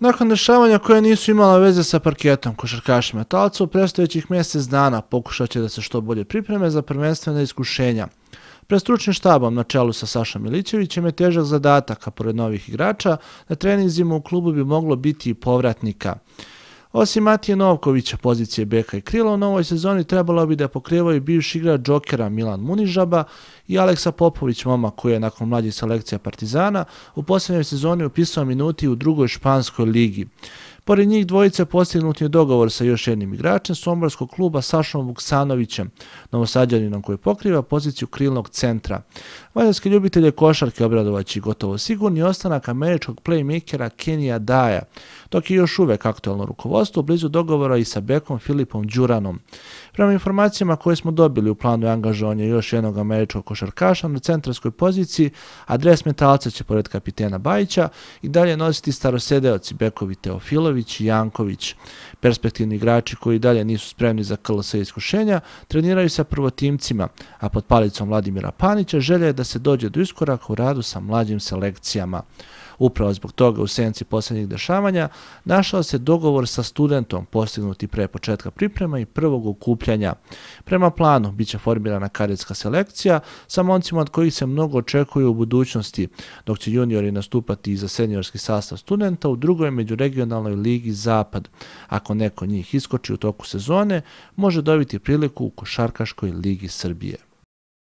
Nakon dešavanja koje nisu imala veze sa parketom, košarkaši metalca u predstavićih mjesec dana pokušat će da se što bolje pripreme za prvenstvene iskušenja. Pre stručnim štabom na čelu sa Sašom Milićevićem je težak zadatak, a pored novih igrača, na trenizima u klubu bi moglo biti i Povratnika. Osim Matije Novkovića, pozicije beka i krila u novoj sezoni trebalo bi da pokrivaju bivši igrač džokera Milan Munižaba i Aleksa Popović, mama koji je nakon mlađih selekcija Partizana u posljednjoj sezoni upisao minuti u drugoj španskoj ligi. Pored njih dvojice postignut je dogovor sa još jednim igračem Somborskog kluba Sašom Vuksanovićem, novosadjaninom koji pokriva poziciju krilnog centra. Vajdarske ljubitelje košarke obradovaći gotovo sigurni ostanak američkog playmakera Kenija Daja, dok je još uvek aktualno rukovodstvo blizu dogovora i sa Bekom Filipom Đuranom. Prema informacijama koje smo dobili u planu angažovanja još jednog američkog košarkaša na centarskoj poziciji, adres metalca će pored kapitena Bajića i dalje nositi starosedeoci Bekovi Teofilovi Petrović i Janković. Perspektivni igrači koji dalje nisu spremni za KLS iskušenja treniraju sa prvotimcima, a pod palicom Vladimira Panića želje je da se dođe do iskoraka u radu sa mlađim selekcijama. Upravo zbog toga u senci posljednjih dešavanja našao se dogovor sa studentom postignuti pre početka priprema i prvog okupljanja. Prema planu bit će formirana karijetska selekcija sa moncima od kojih se mnogo očekuju u budućnosti, dok će juniori nastupati i za seniorski sastav studenta u drugoj međuregionalnoj ligi Zapad. Ako neko njih iskoči u toku sezone, može dobiti priliku u Košarkaškoj ligi Srbije.